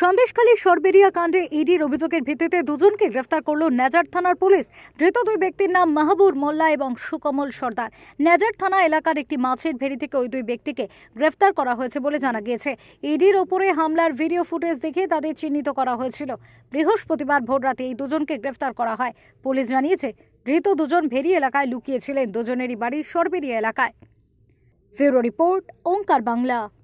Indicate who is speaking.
Speaker 1: সন্দেশখালী সরবেরিয়া কাণ্ডে ইডির অভিযোগের ভিত্তিতে দুজনকে গ্রেফতার করল নেজার থানার পুলিশ ধৃত দুই ব্যক্তির নাম মাহবুর মোল্লা এবং সুকমল সর্দার নেজার থানা এলাকার একটি মাছের ভেড়ি থেকে ওই দুই ব্যক্তিকে গ্রেফতার করা হয়েছে বলে জানা গিয়েছে ইডির ওপরে হামলার ভিডিও ফুটেজ দেখে তাদের চিহ্নিত করা হয়েছিল বৃহস্পতিবার ভোররাতে এই দুজনকে গ্রেফতার করা হয় পুলিশ জানিয়েছে ধৃত দুজন ভেরি এলাকায় লুকিয়েছিলেন দুজনেরই বাড়ি সরবেরিয়া এলাকায় ফেরো রিপোর্ট ওঙ্কার বাংলা